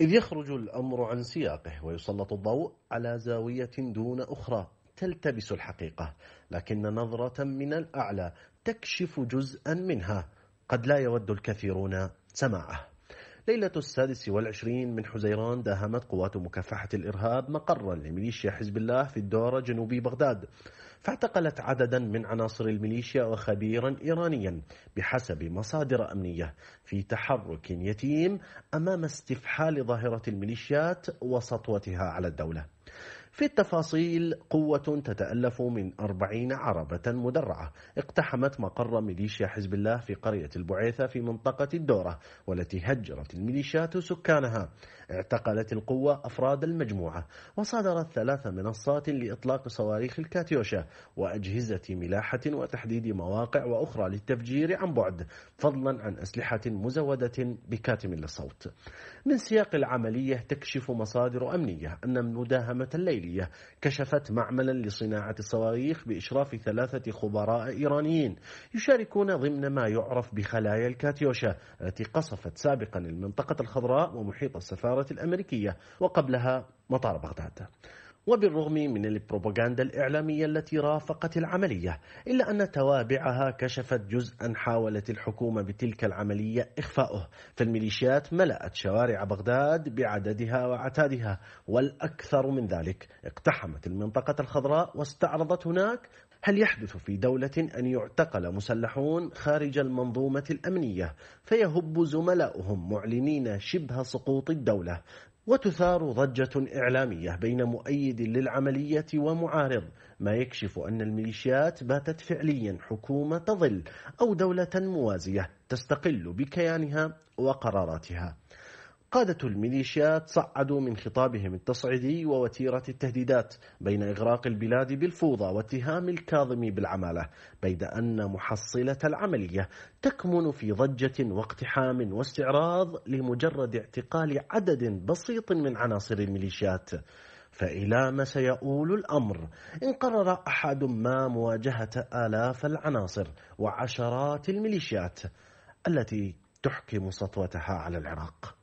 إذ يخرج الأمر عن سياقه ويسلط الضوء على زاوية دون أخرى تلتبس الحقيقة لكن نظرة من الأعلى تكشف جزءا منها قد لا يود الكثيرون سماعه ليلة السادس والعشرين من حزيران داهمت قوات مكافحة الإرهاب مقرا لميليشيا حزب الله في الدورة جنوبي بغداد فاعتقلت عددا من عناصر الميليشيا وخبيرا إيرانيا بحسب مصادر أمنية في تحرك يتيم أمام استفحال ظاهرة الميليشيات وسطوتها على الدولة في التفاصيل قوة تتألف من أربعين عربة مدرعة اقتحمت مقر ميليشيا حزب الله في قرية البعيثة في منطقة الدورة والتي هجرت الميليشيات سكانها اعتقلت القوة أفراد المجموعة وصدرت ثلاث منصات لإطلاق صواريخ الكاتيوشا وأجهزة ملاحة وتحديد مواقع وأخرى للتفجير عن بعد فضلا عن أسلحة مزودة بكاتم للصوت من سياق العملية تكشف مصادر أمنية أن مداهمة الليل الإسرائيلية كشفت معملا لصناعة الصواريخ بإشراف ثلاثة خبراء إيرانيين يشاركون ضمن ما يعرف بخلايا الكاتيوشا التي قصفت سابقا المنطقة الخضراء ومحيط السفارة الأمريكية وقبلها مطار بغداد وبالرغم من البروباغندا الإعلامية التي رافقت العملية إلا أن توابعها كشفت جزءا حاولت الحكومة بتلك العملية إخفاؤه فالميليشيات ملأت شوارع بغداد بعددها وعتادها والأكثر من ذلك اقتحمت المنطقة الخضراء واستعرضت هناك هل يحدث في دولة أن يعتقل مسلحون خارج المنظومة الأمنية فيهب زملاؤهم معلنين شبه سقوط الدولة وتثار ضجة إعلامية بين مؤيد للعملية ومعارض ما يكشف أن الميليشيات باتت فعليا حكومة تظل أو دولة موازية تستقل بكيانها وقراراتها قادة الميليشيات صعدوا من خطابهم التصعيدي ووتيرة التهديدات بين إغراق البلاد بالفوضى واتهام الكاظمي بالعمالة بيد أن محصلة العملية تكمن في ضجة واقتحام واستعراض لمجرد اعتقال عدد بسيط من عناصر الميليشيات فإلى ما سيؤول الأمر إن قرر أحد ما مواجهة آلاف العناصر وعشرات الميليشيات التي تحكم سطوتها على العراق